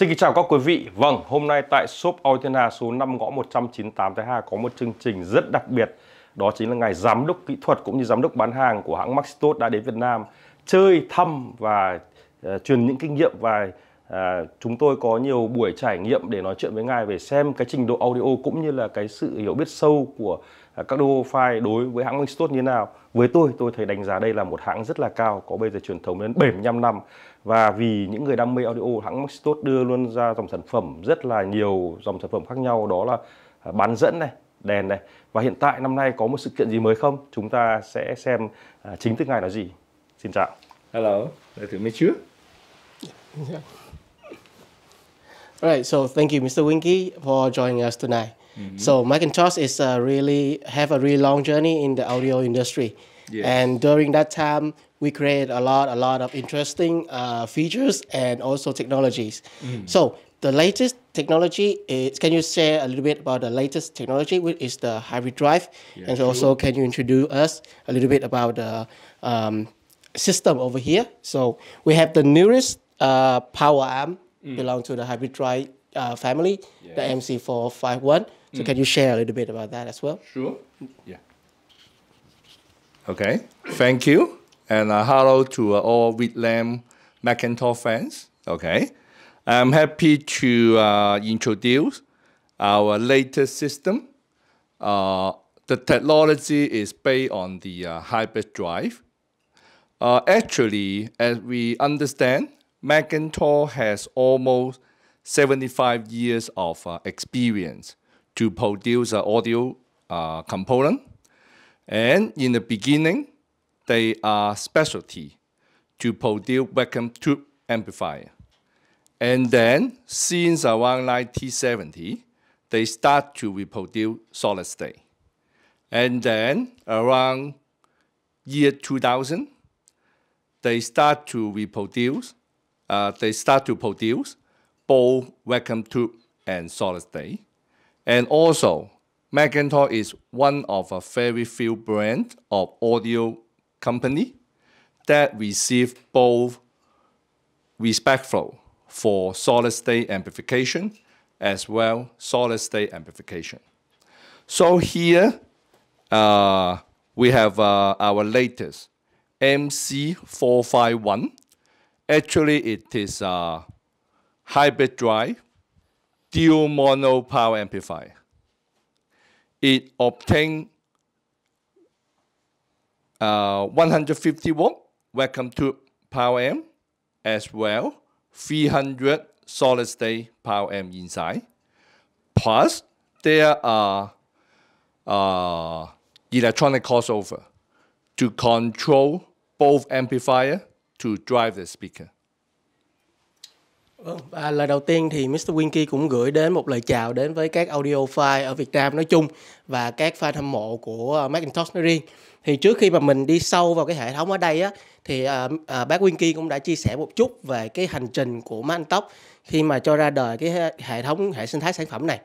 Xin kính chào các quý vị. Vâng, hôm nay tại shop Oi Thiên Hà số 5 ngõ 198 Thái Hà có một chương trình rất đặc biệt. Đó chính là ngày giám đốc kỹ thuật cũng như giám đốc bán hàng của hãng Maxitot đã đến Việt Nam chơi thăm và uh, truyền những kinh nghiệm và À, chúng tôi có nhiều buổi trải nghiệm để nói chuyện với ngài về xem cái trình độ audio cũng như là cái sự hiểu biết sâu của à, các đô file đối với hãng Winstot như thế nào. Với tôi, tôi thấy đánh giá đây là một hãng rất là cao, có bây giờ truyền thống đến 75 năm và vì những người đam mê audio hãng Maxtot đưa luôn ra dòng sản phẩm rất là nhiều dòng sản phẩm khác nhau đó là à, bán dẫn này đèn này và hiện tại năm nay có một sự kiện gì mới không chúng ta sẽ xem à, chính thức ngày là gì xin chào hello nice to meet you yeah. right, so thank you, Mr. Winky, for joining us tonight. Mm -hmm. So Macintosh is a uh, really have a really long journey in the audio industry. Yes. And during that time, we created a lot, a lot of interesting uh, features and also technologies. Mm. So the latest technology is, can you share a little bit about the latest technology, which is the hybrid drive? Yeah, and sure. also can you introduce us a little bit about the um, system over here? So we have the newest uh, power arm mm. belong to the hybrid drive uh, family, yes. the MC451. So mm. can you share a little bit about that as well? Sure. Yeah. Okay, thank you. And uh, hello to uh, all Whitlam Macintosh fans. Okay, I'm happy to uh, introduce our latest system. Uh, the technology is based on the uh, hybrid drive. Uh, actually, as we understand, Macintosh has almost 75 years of uh, experience to produce an audio uh, component and in the beginning, they are specialty to produce vacuum tube amplifier. And then, since around 1970, they start to reproduce solid state. And then, around year 2000, they start to reproduce, uh, they start to produce both vacuum tube and solid state. And also, Macintosh is one of a very few brand of audio company that receive both respectful for solid state amplification as well solid state amplification. So here uh, we have uh, our latest MC451. Actually, it is a hybrid drive dual mono power amplifier it obtained uh, 150 volt vacuum tube power amp as well 300 solid state power amp inside plus there are uh, electronic crossover to control both amplifier to drive the speaker Vâng, và lời đầu tiên thì Mr. Winky cũng gửi đến một lời chào đến với các audio file ở Việt Nam nói chung và các fan hâm mộ của ờ, Macintosh nói riêng. Thì trước khi mà mình đi sâu vào cái hệ thống ở đây á, thì à, à, bác Winky cũng đã chia sẻ một chút về cái hành trình của Macintosh khi mà cho ra đời cái hệ thống hệ sinh thái sản phẩm này.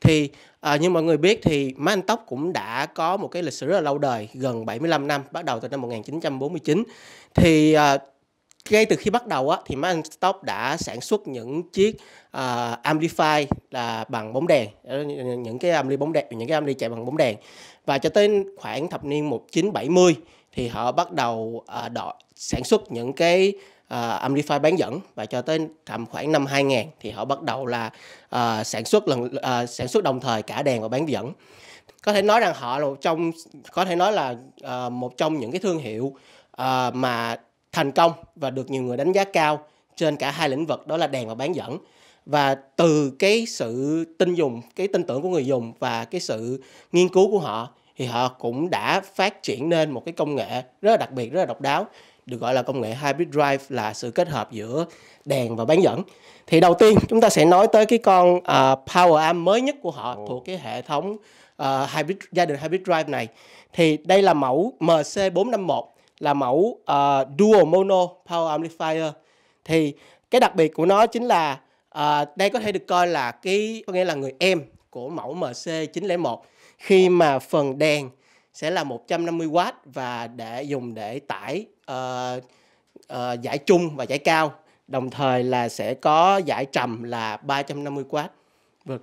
Thì à, như mọi người biết thì Macintosh cũng đã có một cái lịch sử rất là lâu đời, gần 75 năm, bắt đầu từ năm 1949. Thì à, ngay từ khi bắt đầu á, thì Macintosh đã sản xuất những chiếc uh, à, amplifier là bằng bóng đèn ờ, những cái ampli bóng đèn những cái ampli chạy bằng bóng đèn và cho tới khoảng thập niên 1970 thì họ bắt đầu uh, à, đọ, sản xuất những cái uh, à, amplifier bán dẫn và cho tới tầm khoảng năm 2000 thì họ bắt đầu là uh, sản xuất lần uh, sản xuất đồng thời cả đèn và bán dẫn có thể nói rằng họ là một trong có thể nói là uh, một trong những cái thương hiệu uh, mà thành công và được nhiều người đánh giá cao trên cả hai lĩnh vực đó là đèn và bán dẫn và từ cái sự tin dùng cái tin tưởng của người dùng và cái sự nghiên cứu của họ thì họ cũng đã phát triển nên một cái công nghệ rất là đặc biệt rất là độc đáo được gọi là công nghệ hybrid drive là sự kết hợp giữa đèn và bán dẫn thì đầu tiên chúng ta sẽ nói tới cái con uh, power amp mới nhất của họ oh. thuộc cái hệ thống uh, hybrid gia đình hybrid drive này thì đây là mẫu mc 451 là mẫu uh, dual mono power amplifier thì cái đặc biệt của nó chính là uh, đây có thể được coi là cái có nghĩa là người em của mẫu MC901 khi mà phần đèn sẽ là 150W và để dùng để tải uh, uh, giải trung và giải cao đồng thời là sẽ có giải trầm là 350W. Vâng.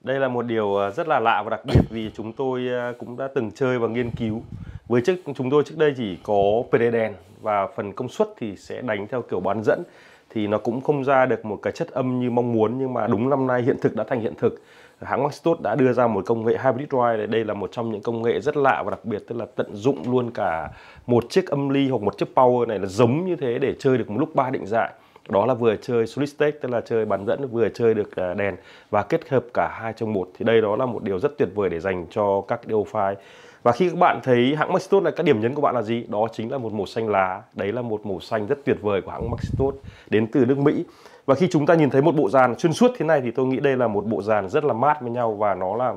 Đây là một điều rất là lạ và đặc biệt vì chúng tôi cũng đã từng chơi và nghiên cứu với trước chúng tôi trước đây chỉ có PD đèn và phần công suất thì sẽ đánh theo kiểu bán dẫn thì nó cũng không ra được một cái chất âm như mong muốn nhưng mà đúng năm nay hiện thực đã thành hiện thực hãng Maxtot đã đưa ra một công nghệ hybrid drive đây là một trong những công nghệ rất lạ và đặc biệt tức là tận dụng luôn cả một chiếc âm ly hoặc một chiếc power này là giống như thế để chơi được một lúc ba định dạng đó là vừa chơi solistech tức là chơi bán dẫn vừa chơi được à, đèn và kết hợp cả hai trong một thì đây đó là một điều rất tuyệt vời để dành cho các điều file và khi các bạn thấy hãng Maxitot này các điểm nhấn của bạn là gì? Đó chính là một màu xanh lá. Đấy là một màu xanh rất tuyệt vời của hãng Maxitot đến từ nước Mỹ. Và khi chúng ta nhìn thấy một bộ dàn xuyên suốt thế này thì tôi nghĩ đây là một bộ dàn rất là mát với nhau và nó là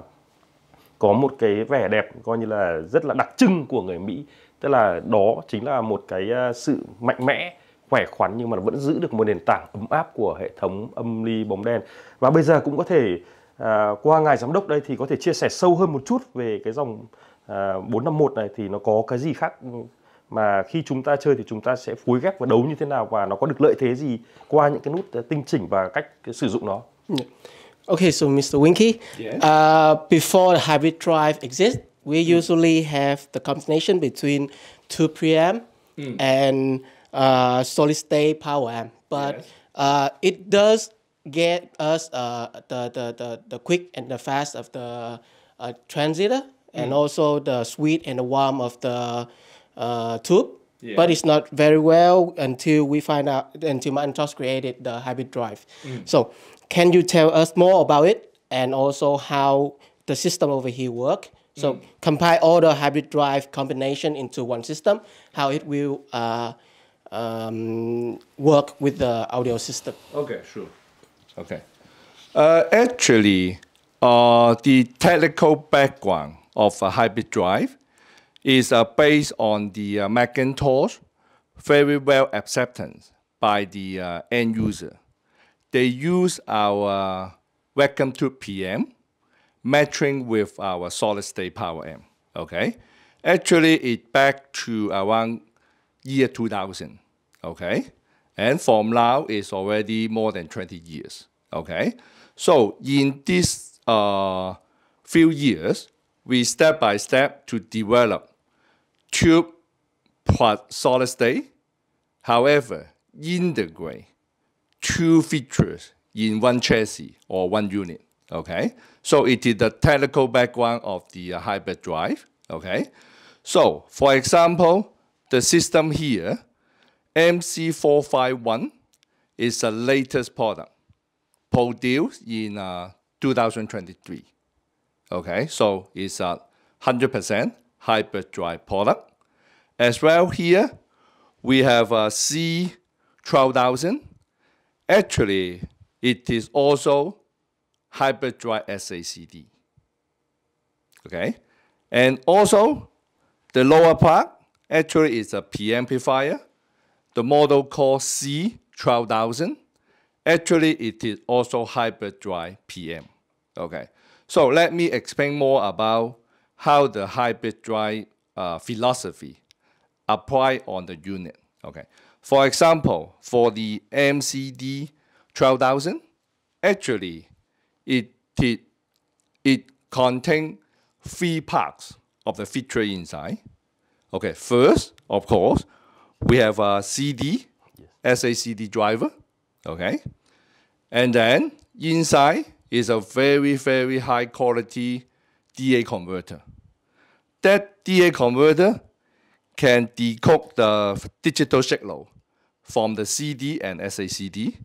có một cái vẻ đẹp coi như là rất là đặc trưng của người Mỹ. Tức là đó chính là một cái à, sự mạnh mẽ khỏe khoắn nhưng mà vẫn giữ được một nền tảng ấm áp của hệ thống âm ly bóng đen và bây giờ cũng có thể à, qua ngài giám đốc đây thì có thể chia sẻ sâu hơn một chút về cái dòng à, 451 này thì nó có cái gì khác mà khi chúng ta chơi thì chúng ta sẽ phối ghép và đấu như thế nào và nó có được lợi thế gì qua những cái nút à, tinh chỉnh và cách sử dụng nó Okay, so Mr. Winky, yeah. uh, before the hybrid drive exists, we mm. usually have the combination between two preamp mm. and uh, solid state power amp, but yes. uh, it does get us uh, the, the, the, the quick and the fast of the uh, transistor and hmm. also the sweet and the warm of the uh, tube. Yeah. But it's not very well until we find out, until Microsoft created the hybrid drive. Mm. So can you tell us more about it and also how the system over here work? So mm. compile all the hybrid drive combination into one system, how it will uh, um, work with the audio system. Okay, sure. Okay. Uh, actually, uh, the technical background of a hybrid drive is uh, based on the uh, Macintosh very well acceptance by the uh, end user. They use our vacuum tube PM matching with our solid state power amp. Okay, actually it back to around year 2000. Okay, and from now is already more than 20 years. Okay, so in these uh, few years, we step by step to develop tube solid state. However, integrate two features in one chassis or one unit. Okay, so it is the technical background of the hybrid drive. Okay, so for example, the system here, MC451 is the latest product produced in uh, 2023. Okay, so it's a 100% hybrid dry product. As well here, we have a C12000. Actually, it is also hybrid dry SACD. Okay, and also the lower part actually is a P amplifier. The model called C12000, actually it is also hybrid drive PM. Okay, so let me explain more about how the hybrid drive uh, philosophy apply on the unit. Okay, for example, for the MCD 12000, actually it, it, it contains three parts of the feature inside. Okay, first, of course, we have a CD, yes. SACD driver, okay? And then inside is a very, very high quality DA converter. That DA converter can decode the digital signal from the CD and SACD,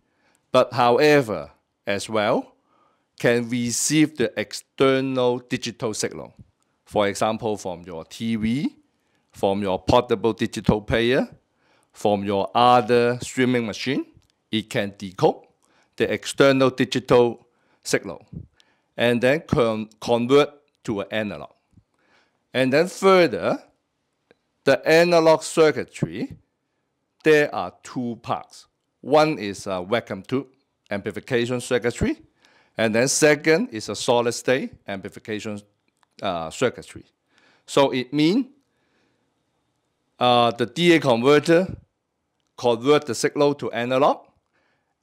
but however, as well, can receive the external digital signal. For example, from your TV, from your portable digital player, from your other streaming machine. It can decode the external digital signal and then con convert to an analog. And then further, the analog circuitry, there are two parts. One is a vacuum tube amplification circuitry, and then second is a solid state amplification uh, circuitry. So it means uh, the DA converter convert the signal to analog,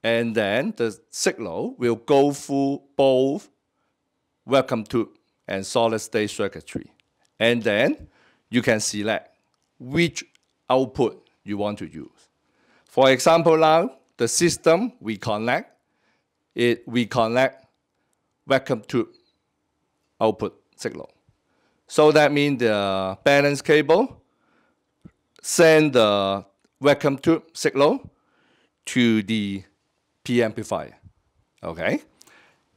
and then the signal will go through both welcome tube and solid state circuitry. And then you can select which output you want to use. For example, now the system we connect, it we connect welcome tube output signal. So that means the balance cable send the vacuum tube signal to the P amplifier. Okay?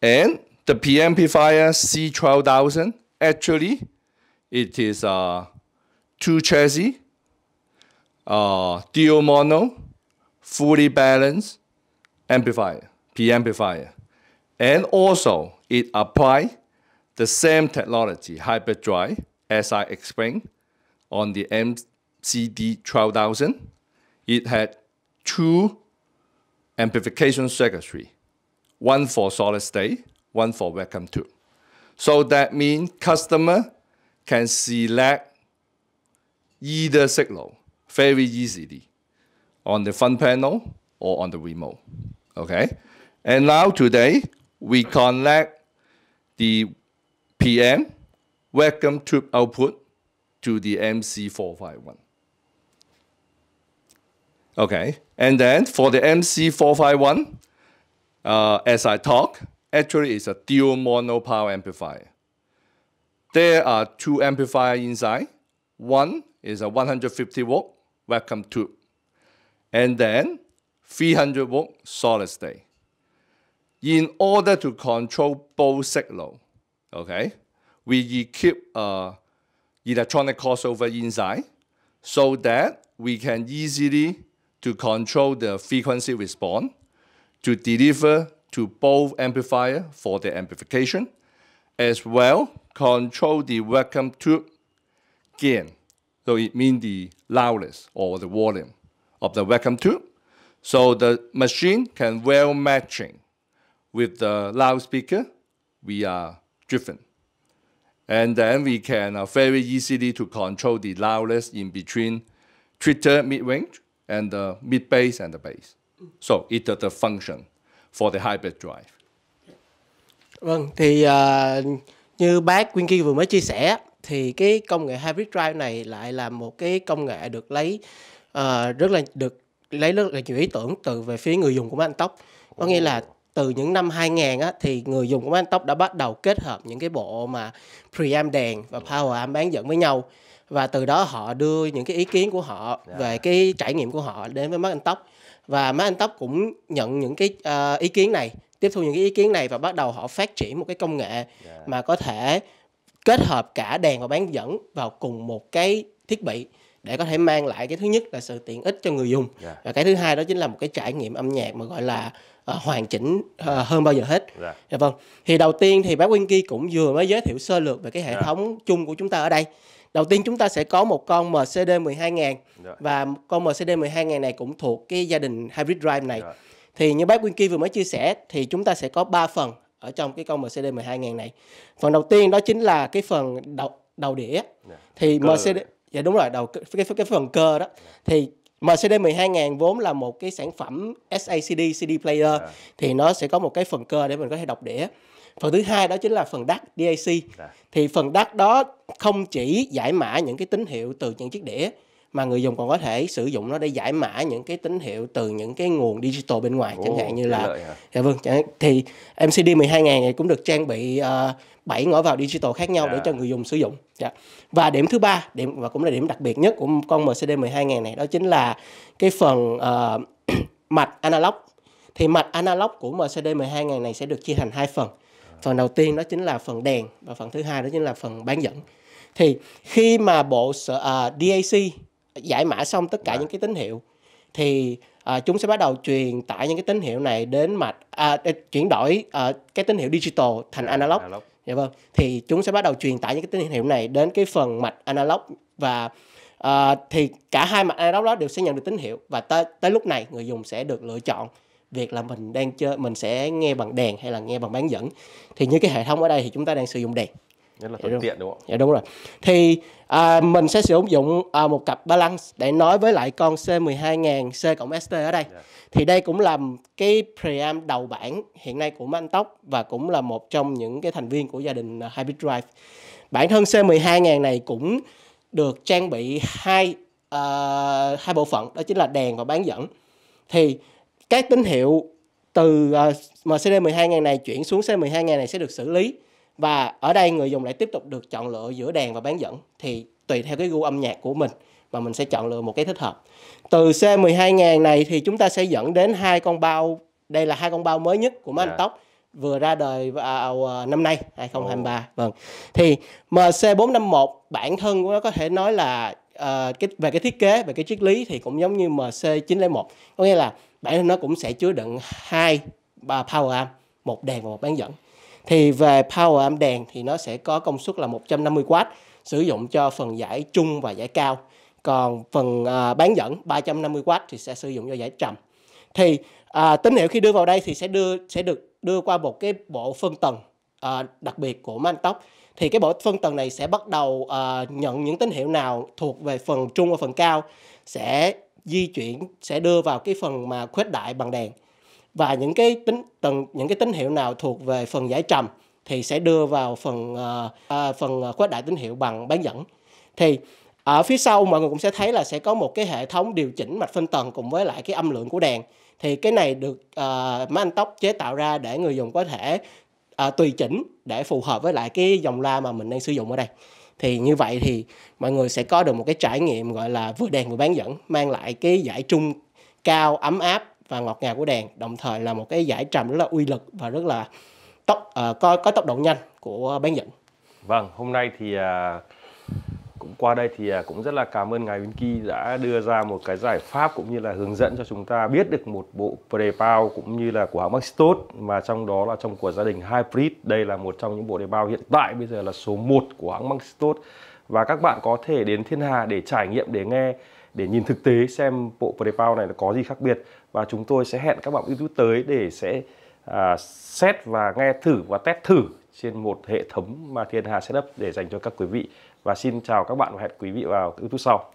And the P amplifier C12000, actually, it is a two chassis, uh, dual mono, fully balanced amplifier, P amplifier. And also, it apply the same technology, drive as I explained on the M CD12000. It had two amplification circuitry, one for solid state, one for vacuum tube. So that means customer can select either signal very easily on the front panel or on the remote. Okay? And now today, we connect the PM vacuum tube output to the MC451. Okay. And then for the MC451, uh, as I talk, actually it's a dual mono power amplifier. There are two amplifiers inside. One is a 150 volt vacuum tube. And then 300 volt solid state. In order to control both signal, okay, we keep uh, electronic crossover inside so that we can easily to control the frequency response, to deliver to both amplifier for the amplification, as well control the vacuum tube gain. So it means the loudness or the volume of the vacuum tube. So the machine can well matching with the loudspeaker we are driven. And then we can uh, very easily to control the loudness in between tweeter mid-range and the mid bass and the bass. So it the function for the hybrid drive. Vâng, thì uh, như bác Quyên vừa mới chia sẻ thì cái công nghệ hybrid drive này lại là một cái công nghệ được lấy uh, rất là được lấy rất là nhiều ý tưởng từ về phía người dùng của máy tóc. Có nghĩa là từ những năm 2000 á, thì người dùng của máy tóc đã bắt đầu kết hợp những cái bộ mà preamp đèn và power amp bán dẫn với nhau và từ đó họ đưa những cái ý kiến của họ yeah. Dạ. về cái trải nghiệm của họ đến với mắt tóc và mắt tóc cũng nhận những cái uh, ý kiến này tiếp thu những cái ý kiến này và bắt đầu họ phát triển một cái công nghệ yeah. Dạ. mà có thể kết hợp cả đèn và bán dẫn vào cùng một cái thiết bị để có thể mang lại cái thứ nhất là sự tiện ích cho người dùng yeah. Dạ. và cái thứ hai đó chính là một cái trải nghiệm âm nhạc mà gọi là uh, hoàn chỉnh uh, hơn bao giờ hết. Yeah. Dạ vâng. Thì đầu tiên thì bác Winky cũng vừa mới giới thiệu sơ lược về cái hệ yeah. thống chung của chúng ta ở đây đầu tiên chúng ta sẽ có một con MCD 12000 yeah. và con MCD 12000 này cũng thuộc cái gia đình hybrid drive này. Yeah. Dạ. Thì như bác Nguyên vừa mới chia sẻ thì chúng ta sẽ có 3 phần ở trong cái con MCD 12000 này. Phần đầu tiên đó chính là cái phần đầu đầu đĩa. Yeah. Dạ. Thì cơ. MCD dạ đúng rồi, đầu cái cái phần cơ đó. Yeah. Thì MCD 12000 vốn là một cái sản phẩm SACD CD player yeah. Dạ. thì nó sẽ có một cái phần cơ để mình có thể đọc đĩa phần thứ hai đó chính là phần DAC DAC dạ. à. thì phần DAC đó không chỉ giải mã những cái tín hiệu từ những chiếc đĩa mà người dùng còn có thể sử dụng nó để giải mã những cái tín hiệu từ những cái nguồn digital bên ngoài oh, chẳng hạn như là dạ vâng thì MCD 12.000 này cũng được trang bị uh, ờ, 7 ngõ vào digital khác nhau yeah. để dạ. cho người dùng sử dụng. Yeah. Và điểm thứ ba, điểm và cũng là điểm đặc biệt nhất của con MCD 12.000 này đó chính là cái phần uh, mạch analog. Thì mạch analog của MCD 12.000 này sẽ được chia thành hai phần phần đầu tiên đó chính là phần đèn và phần thứ hai đó chính là phần bán dẫn thì khi mà bộ uh, à, DAC giải mã xong tất cả dạ. những cái tín hiệu thì uh, chúng sẽ bắt đầu truyền tải những cái tín hiệu này đến mạch uh, chuyển đổi uh, cái tín hiệu digital thành dạ, analog. analog. Dạ vâng. Thì chúng sẽ bắt đầu truyền tải những cái tín hiệu này đến cái phần mạch analog và uh, thì cả hai mạch analog đó đều sẽ nhận được tín hiệu và tới tới lúc này người dùng sẽ được lựa chọn việc là mình đang chơi mình sẽ nghe bằng đèn hay là nghe bằng bán dẫn thì như cái hệ thống ở đây thì chúng ta đang sử dụng đèn rất là dạ, thuận tiện đúng không? Dạ đúng rồi. Thì à, mình sẽ sử dụng à, một cặp balance để nói với lại con C12000 C cộng ST ở đây. Yeah. Dạ. Thì đây cũng là cái preamp đầu bản hiện nay của Tóc và cũng là một trong những cái thành viên của gia đình à, Hybrid Drive. Bản thân C12000 này cũng được trang bị hai uh, hai bộ phận đó chính là đèn và bán dẫn. Thì các tín hiệu từ ờ, MCD12.000 này chuyển xuống C12.000 này sẽ được xử lý và ở đây người dùng lại tiếp tục được chọn lựa giữa đàn và bán dẫn thì tùy theo cái gu âm nhạc của mình mà mình sẽ chọn lựa một cái thích hợp. Từ C12.000 này thì chúng ta sẽ dẫn đến hai con bao, đây là hai con bao mới nhất của Máy Anh dạ. Tóc vừa ra đời vào à, ờ, năm nay 2023. Oh. Vâng. Thì MC451 bản thân của nó có thể nói là uh, cái về cái thiết kế, về cái triết lý thì cũng giống như MC901. Có nghĩa là bản thân nó cũng sẽ chứa đựng hai ba power amp một đèn và một bán dẫn thì về power amp đèn thì nó sẽ có công suất là 150W sử dụng cho phần giải trung và giải cao còn phần à, bán dẫn 350W thì sẽ sử dụng cho giải trầm thì à, tín hiệu khi đưa vào đây thì sẽ đưa sẽ được đưa qua một cái bộ phân tầng à, đặc biệt của Mantop thì cái bộ phân tầng này sẽ bắt đầu à, nhận những tín hiệu nào thuộc về phần trung và phần cao sẽ di chuyển sẽ đưa vào cái phần mà khuếch đại bằng đèn và những cái tính tầng những cái tín hiệu nào thuộc về phần giải trầm thì sẽ đưa vào phần uh, phần ờ, khuếch đại tín hiệu bằng bán dẫn thì ở phía sau mọi người cũng sẽ thấy là sẽ có một cái hệ thống điều chỉnh mạch phân tầng cùng với lại cái âm lượng của đèn thì cái này được uh, ờ, máy anh tóc chế tạo ra để người dùng có thể uh, tùy chỉnh để phù hợp với lại cái dòng la mà mình đang sử dụng ở đây thì như vậy thì mọi người sẽ có được một cái trải nghiệm gọi là vừa đèn vừa bán dẫn mang lại cái giải trung cao ấm áp và ngọt ngào của đèn đồng thời là một cái giải trầm rất là uy lực và rất là tốc uh, có có tốc độ nhanh của bán dẫn vâng hôm nay thì uh, cũng qua đây thì à, cũng rất là cảm ơn ngài Winky đã đưa ra một cái giải pháp cũng như là hướng dẫn cho chúng ta biết được một bộ bao cũng như là của hãng Maxtot mà trong đó là trong của gia đình Hybrid. Đây là một trong những bộ đề bao hiện tại bây giờ là số 1 của hãng Maxtot và các bạn có thể đến Thiên Hà để trải nghiệm để nghe để nhìn thực tế xem bộ bao này là có gì khác biệt và chúng tôi sẽ hẹn các bạn YouTube tới để sẽ à, xét và nghe thử và test thử trên một hệ thống mà Thiên Hà setup để dành cho các quý vị và xin chào các bạn và hẹn quý vị vào YouTube sau